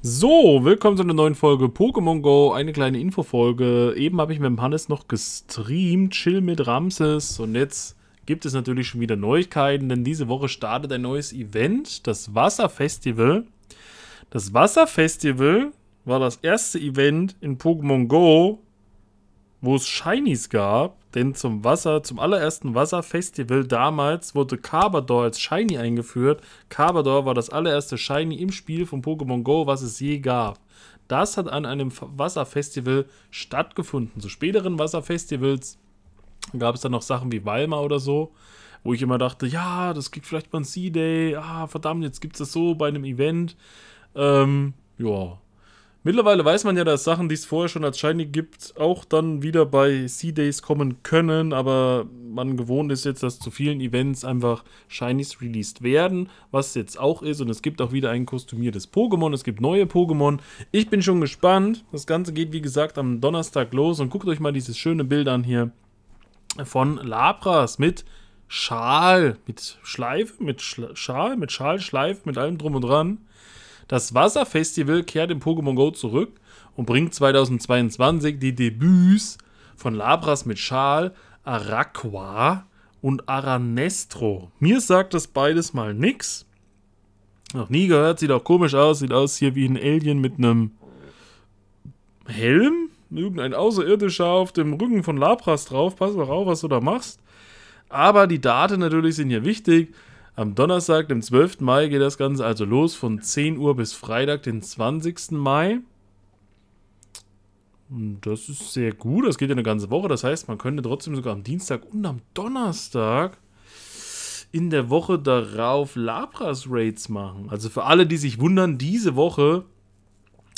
So, willkommen zu einer neuen Folge Pokémon Go, eine kleine Infofolge. Eben habe ich mit dem Hannes noch gestreamt, Chill mit Ramses und jetzt gibt es natürlich schon wieder Neuigkeiten, denn diese Woche startet ein neues Event, das Wasserfestival. Das Wasserfestival war das erste Event in Pokémon Go, wo es Shinies gab, denn zum Wasser, zum allerersten Wasserfestival damals wurde Carbador als Shiny eingeführt. Carbador war das allererste Shiny im Spiel von Pokémon Go, was es je gab. Das hat an einem Wasserfestival stattgefunden. Zu späteren Wasserfestivals gab es dann noch Sachen wie Weimar oder so, wo ich immer dachte, ja, das kriegt vielleicht mal ein Sea-Day, ah, verdammt, jetzt gibt es das so bei einem Event. Ähm, ja, Mittlerweile weiß man ja, dass Sachen, die es vorher schon als Shiny gibt, auch dann wieder bei C-Days kommen können, aber man gewohnt ist jetzt, dass zu vielen Events einfach Shinies released werden, was jetzt auch ist und es gibt auch wieder ein kostümiertes Pokémon, es gibt neue Pokémon. Ich bin schon gespannt. Das Ganze geht, wie gesagt, am Donnerstag los und guckt euch mal dieses schöne Bild an hier von Labras mit Schal, mit Schleife, mit Schal, mit Schal, Schleife, mit allem drum und dran. Das Wasserfestival kehrt in Pokémon Go zurück und bringt 2022 die Debüts von Labras mit Schal, Araqua und Aranestro. Mir sagt das beides mal nix. Noch nie gehört, sieht auch komisch aus, sieht aus hier wie ein Alien mit einem Helm. Irgendein Außerirdischer auf dem Rücken von Labras drauf. Pass mal auf, was du da machst. Aber die Daten natürlich sind hier wichtig. Am Donnerstag, dem 12. Mai, geht das Ganze also los von 10 Uhr bis Freitag, den 20. Mai. Das ist sehr gut. Das geht ja eine ganze Woche. Das heißt, man könnte trotzdem sogar am Dienstag und am Donnerstag in der Woche darauf Labras-Raids machen. Also für alle, die sich wundern, diese Woche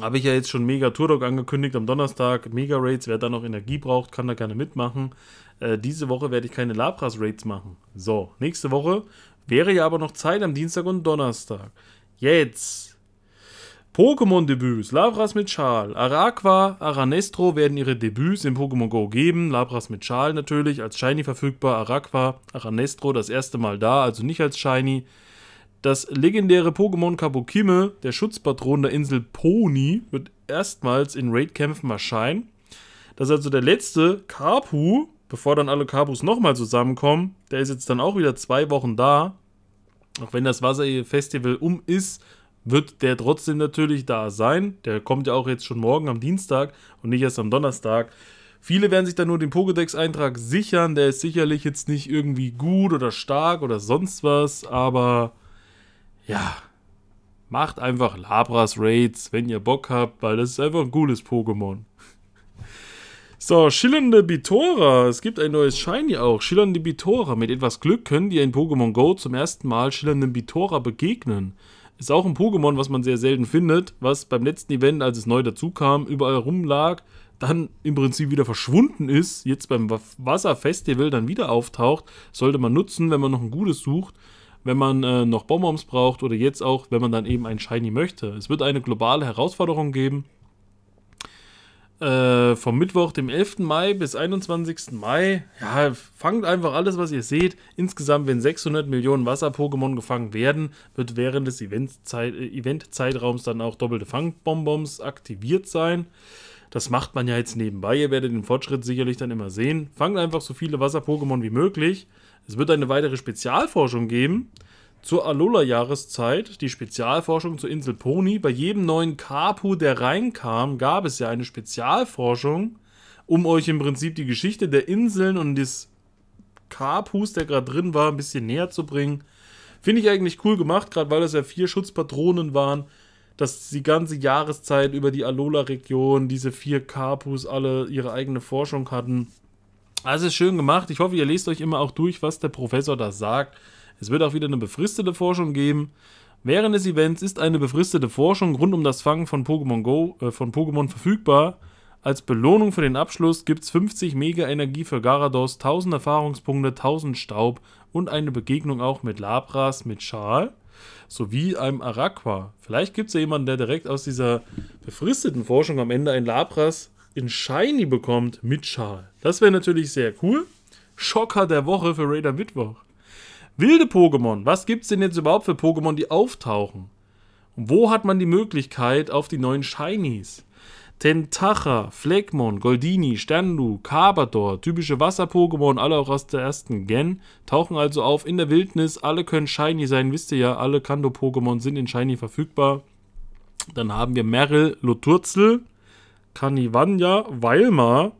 habe ich ja jetzt schon Mega Turdog angekündigt am Donnerstag. Mega Raids, wer da noch Energie braucht, kann da gerne mitmachen. Äh, diese Woche werde ich keine Labras Raids machen. So, nächste Woche Wäre ja aber noch Zeit am Dienstag und Donnerstag. Jetzt! Pokémon-Debüts. Labras mit Schal. Araqua, Aranestro werden ihre Debüts im Pokémon Go geben. Labras mit Schal natürlich, als Shiny verfügbar. Araqua, Aranestro das erste Mal da, also nicht als Shiny. Das legendäre Pokémon Kabukime, der Schutzpatron der Insel Pony, wird erstmals in Raid-Kämpfen erscheinen. Das ist also der letzte Kapu bevor dann alle Kabus nochmal zusammenkommen. Der ist jetzt dann auch wieder zwei Wochen da. Auch wenn das Wasser-Festival um ist, wird der trotzdem natürlich da sein. Der kommt ja auch jetzt schon morgen am Dienstag und nicht erst am Donnerstag. Viele werden sich dann nur den Pokédex-Eintrag sichern. Der ist sicherlich jetzt nicht irgendwie gut oder stark oder sonst was, aber ja, macht einfach Labras Raids, wenn ihr Bock habt, weil das ist einfach ein cooles Pokémon. So, schillernde Bitora. Es gibt ein neues Shiny auch. Schillernde Bitora. Mit etwas Glück können die in Pokémon Go zum ersten Mal schillernden Bitora begegnen. Ist auch ein Pokémon, was man sehr selten findet, was beim letzten Event, als es neu dazukam, überall rumlag, dann im Prinzip wieder verschwunden ist, jetzt beim Wasserfestival dann wieder auftaucht. Sollte man nutzen, wenn man noch ein gutes sucht, wenn man äh, noch Bonbons braucht oder jetzt auch, wenn man dann eben ein Shiny möchte. Es wird eine globale Herausforderung geben äh, vom Mittwoch, dem 11. Mai bis 21. Mai. Ja, fangt einfach alles, was ihr seht. Insgesamt, wenn 600 Millionen Wasser-Pokémon gefangen werden, wird während des äh, Event-Zeitraums dann auch doppelte Fangbonbons aktiviert sein. Das macht man ja jetzt nebenbei. Ihr werdet den Fortschritt sicherlich dann immer sehen. Fangt einfach so viele Wasser-Pokémon wie möglich. Es wird eine weitere Spezialforschung geben zur Alola-Jahreszeit, die Spezialforschung zur Insel Pony. Bei jedem neuen Kapu, der reinkam, gab es ja eine Spezialforschung, um euch im Prinzip die Geschichte der Inseln und des Kapus, der gerade drin war, ein bisschen näher zu bringen. Finde ich eigentlich cool gemacht, gerade weil das ja vier Schutzpatronen waren, dass die ganze Jahreszeit über die Alola-Region diese vier Kapus alle ihre eigene Forschung hatten. Also ist schön gemacht. Ich hoffe, ihr lest euch immer auch durch, was der Professor da sagt. Es wird auch wieder eine befristete Forschung geben. Während des Events ist eine befristete Forschung rund um das Fangen von Pokémon Go äh, von Pokémon verfügbar. Als Belohnung für den Abschluss gibt es 50 Mega Energie für Garados, 1000 Erfahrungspunkte, 1000 Staub und eine Begegnung auch mit Labras mit Schal sowie einem Araqua. Vielleicht gibt es ja jemanden, der direkt aus dieser befristeten Forschung am Ende ein Labras in Shiny bekommt mit Schal. Das wäre natürlich sehr cool. Schocker der Woche für Raider Mittwoch. Wilde Pokémon. Was gibt es denn jetzt überhaupt für Pokémon, die auftauchen? Und wo hat man die Möglichkeit auf die neuen Shinies? Tentacher, Fleckmon, Goldini, Sternlu, Kabador, typische Wasser-Pokémon, alle auch aus der ersten Gen, tauchen also auf in der Wildnis. Alle können Shiny sein, wisst ihr ja, alle Kanto-Pokémon sind in Shiny verfügbar. Dann haben wir Merrill, Loturzel, Kanivanya, Weilmar,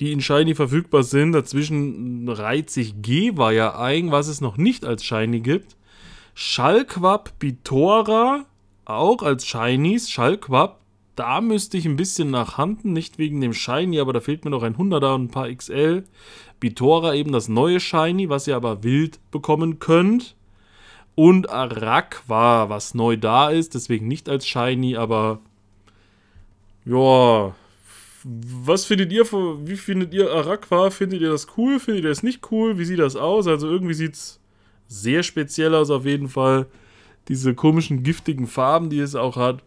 die in Shiny verfügbar sind. Dazwischen reiht sich Gehweiher ein, was es noch nicht als Shiny gibt. Schallquab, Bitora, auch als Shinies. Schallquab, da müsste ich ein bisschen nach Handen, nicht wegen dem Shiny, aber da fehlt mir noch ein 100er und ein paar XL. Bitora eben das neue Shiny, was ihr aber wild bekommen könnt. Und Araqua, was neu da ist, deswegen nicht als Shiny, aber Joa, was findet ihr, wie findet ihr Arakwa? Findet ihr das cool? Findet ihr das nicht cool? Wie sieht das aus? Also irgendwie sieht es sehr speziell aus auf jeden Fall. Diese komischen giftigen Farben, die es auch hat.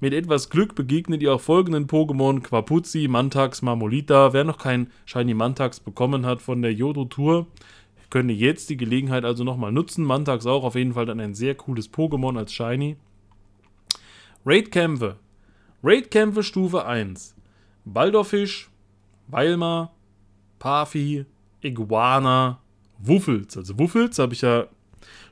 Mit etwas Glück begegnet ihr auch folgenden Pokémon: Quapuzzi, Mantax, Marmolita. Wer noch kein Shiny Mantax bekommen hat von der Yodo Tour, könnte jetzt die Gelegenheit also nochmal nutzen. Mantax auch auf jeden Fall dann ein sehr cooles Pokémon als Shiny. Raidkämpfe. Raidkämpfe Stufe 1. Waldorfisch, Weilmer, Pafi, Iguana, Wuffels. Also Wuffels habe ich ja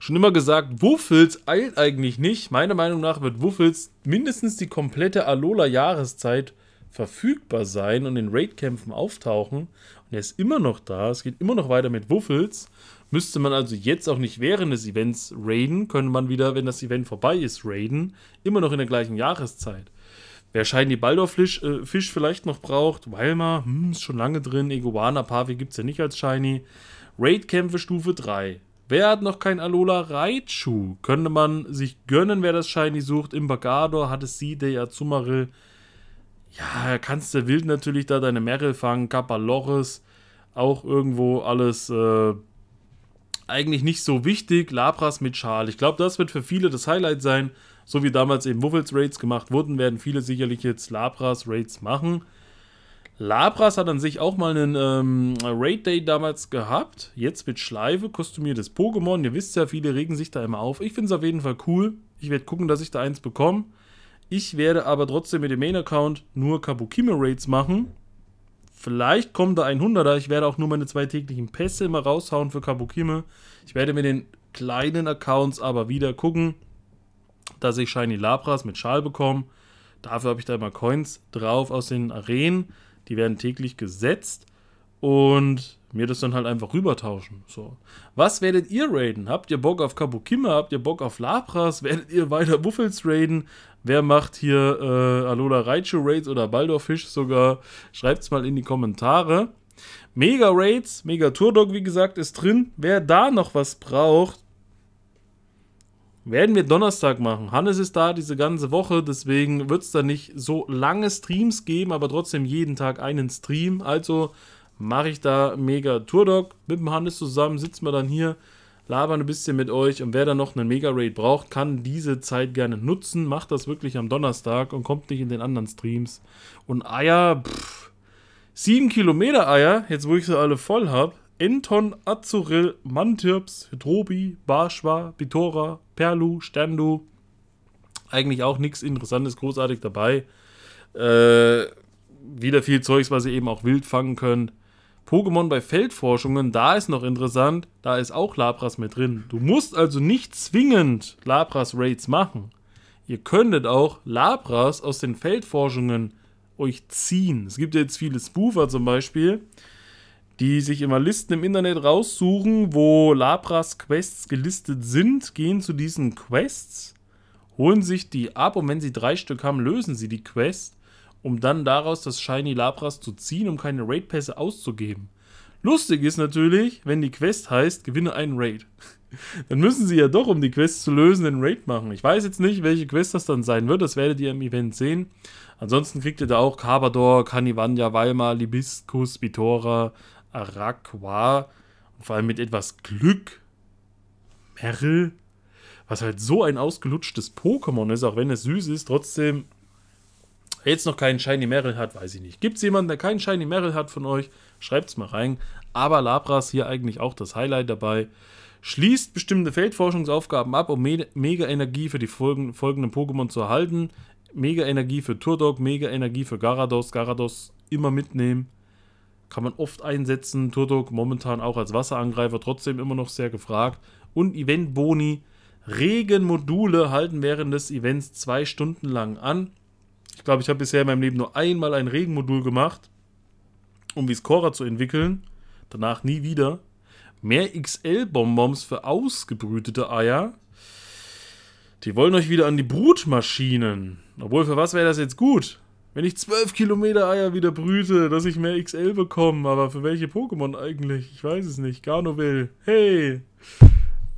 schon immer gesagt, Wuffels eilt eigentlich nicht. Meiner Meinung nach wird Wuffels mindestens die komplette Alola-Jahreszeit verfügbar sein und in Raidkämpfen auftauchen. Und er ist immer noch da. Es geht immer noch weiter mit Wuffels. Müsste man also jetzt auch nicht während des Events raiden, könnte man wieder, wenn das Event vorbei ist, raiden. Immer noch in der gleichen Jahreszeit. Wer Shiny die Baldorfisch äh, Fisch vielleicht noch braucht, Weilmer, hm, ist schon lange drin, Iguana, Pavi gibt es ja nicht als Shiny. Raidkämpfe Stufe 3. Wer hat noch kein Alola Raichu? Könnte man sich gönnen, wer das Shiny sucht. Im Bagador hat es sie, der Azumarill. Ja, kannst du Wild natürlich da deine Merrill fangen, Kapalores. Auch irgendwo alles äh, eigentlich nicht so wichtig. Labras mit Schal. Ich glaube, das wird für viele das Highlight sein. So wie damals eben Wuffels Raids gemacht wurden, werden viele sicherlich jetzt Labras Raids machen. Labras hat an sich auch mal einen ähm, Raid Day damals gehabt. Jetzt mit Schleife, kostümiertes Pokémon. Ihr wisst ja, viele regen sich da immer auf. Ich finde es auf jeden Fall cool. Ich werde gucken, dass ich da eins bekomme. Ich werde aber trotzdem mit dem Main-Account nur Kabukime-Raids machen. Vielleicht kommt da ein Hunderter. Ich werde auch nur meine zwei täglichen Pässe immer raushauen für Kabukime. Ich werde mit den kleinen Accounts aber wieder gucken, dass ich Shiny Labras mit Schal bekomme. Dafür habe ich da immer Coins drauf aus den Arenen. Die werden täglich gesetzt. Und mir das dann halt einfach rübertauschen. So. Was werdet ihr raiden? Habt ihr Bock auf Kabukima? Habt ihr Bock auf Lapras? Werdet ihr weiter Wuffels raiden? Wer macht hier äh, Alola Raichu Raids oder Baldorfisch sogar? Schreibt es mal in die Kommentare. Mega Raids, Mega Turdog, wie gesagt, ist drin. Wer da noch was braucht, werden wir Donnerstag machen. Hannes ist da diese ganze Woche, deswegen wird es da nicht so lange Streams geben, aber trotzdem jeden Tag einen Stream. Also mache ich da mega Tourdog mit dem Hannes zusammen, sitzen wir dann hier, labern ein bisschen mit euch und wer dann noch einen Mega-Raid braucht, kann diese Zeit gerne nutzen, macht das wirklich am Donnerstag und kommt nicht in den anderen Streams. Und Eier, pff, 7 Kilometer Eier, jetzt wo ich sie alle voll habe, Enton, Azuril, Mantirps, Hydrobi, Barschwa, Bitora, Perlu, Sterndu, eigentlich auch nichts Interessantes, großartig dabei. Äh, wieder viel Zeugs, was ihr eben auch wild fangen könnt. Pokémon bei Feldforschungen, da ist noch interessant, da ist auch Labras mit drin. Du musst also nicht zwingend Labras raids machen. Ihr könntet auch Labras aus den Feldforschungen euch ziehen. Es gibt ja jetzt viele Spoofer zum Beispiel, die sich immer Listen im Internet raussuchen, wo Labras quests gelistet sind, gehen zu diesen Quests, holen sich die ab und wenn sie drei Stück haben, lösen sie die Quest um dann daraus das Shiny Labras zu ziehen, um keine Raid-Pässe auszugeben. Lustig ist natürlich, wenn die Quest heißt, gewinne einen Raid. dann müssen sie ja doch, um die Quest zu lösen, den Raid machen. Ich weiß jetzt nicht, welche Quest das dann sein wird, das werdet ihr im Event sehen. Ansonsten kriegt ihr da auch Kabador, Kanivania, Weimar, Libiscus, Bitora, Araqua und vor allem mit etwas Glück Merrill, was halt so ein ausgelutschtes Pokémon ist, auch wenn es süß ist, trotzdem Wer jetzt noch keinen Shiny Merrill hat, weiß ich nicht. Gibt es jemanden, der keinen Shiny Merrill hat von euch? Schreibt es mal rein. Aber Labras hier eigentlich auch das Highlight dabei. Schließt bestimmte Feldforschungsaufgaben ab, um Mega-Energie für die folgenden Pokémon zu erhalten. Mega-Energie für Turdog, Mega-Energie für Garados. Garados immer mitnehmen. Kann man oft einsetzen. Turdog momentan auch als Wasserangreifer trotzdem immer noch sehr gefragt. Und Event-Boni. Regenmodule halten während des Events zwei Stunden lang an. Ich glaube, ich habe bisher in meinem Leben nur einmal ein Regenmodul gemacht, um Viscora zu entwickeln. Danach nie wieder. Mehr XL-Bonbons für ausgebrütete Eier. Die wollen euch wieder an die Brutmaschinen. Obwohl, für was wäre das jetzt gut? Wenn ich 12 Kilometer Eier wieder brüte, dass ich mehr XL bekomme. Aber für welche Pokémon eigentlich? Ich weiß es nicht. Garnoville. Hey!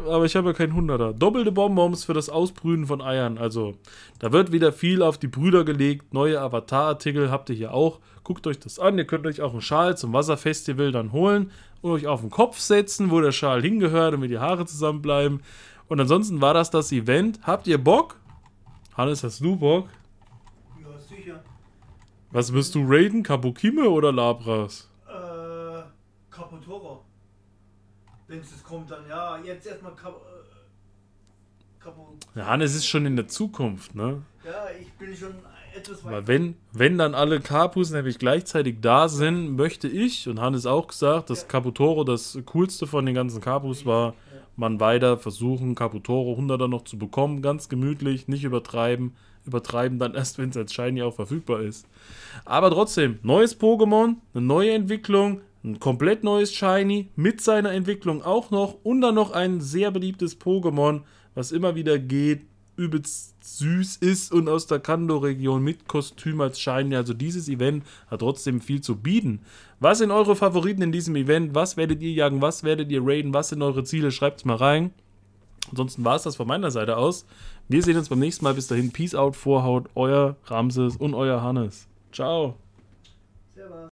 aber ich habe ja keinen Hunderter. Doppelte Bonbons für das Ausbrühen von Eiern. Also, da wird wieder viel auf die Brüder gelegt. Neue Avatar-Artikel habt ihr hier auch. Guckt euch das an. Ihr könnt euch auch einen Schal zum Wasserfestival dann holen und euch auf den Kopf setzen, wo der Schal hingehört, damit die Haare zusammenbleiben. Und ansonsten war das das Event. Habt ihr Bock? Hannes, hast du Bock? Ja, sicher. Was wirst du raiden? Kabukime oder Labras? Äh, Kaputora wenn es kommt dann, ja, jetzt erstmal äh, kaputt. Ja, Hannes ist schon in der Zukunft, ne? Ja, ich bin schon etwas weiter. Weil wenn, wenn dann alle Capus nämlich gleichzeitig da sind, möchte ich, und Hannes auch gesagt, dass ja. Caputoro das coolste von den ganzen Capus war, ja. man weiter versuchen, Caputoro 100er noch zu bekommen, ganz gemütlich, nicht übertreiben. Übertreiben dann erst, wenn es als Shiny auch verfügbar ist. Aber trotzdem, neues Pokémon, eine neue Entwicklung, ein komplett neues Shiny mit seiner Entwicklung auch noch und dann noch ein sehr beliebtes Pokémon, was immer wieder geht, übelst süß ist und aus der Kando-Region mit Kostüm als Shiny. Also dieses Event hat trotzdem viel zu bieten. Was sind eure Favoriten in diesem Event? Was werdet ihr jagen? Was werdet ihr raiden? Was sind eure Ziele? Schreibt es mal rein. Ansonsten war es das von meiner Seite aus. Wir sehen uns beim nächsten Mal. Bis dahin, Peace out, Vorhaut, euer Ramses und euer Hannes. Ciao. Servus.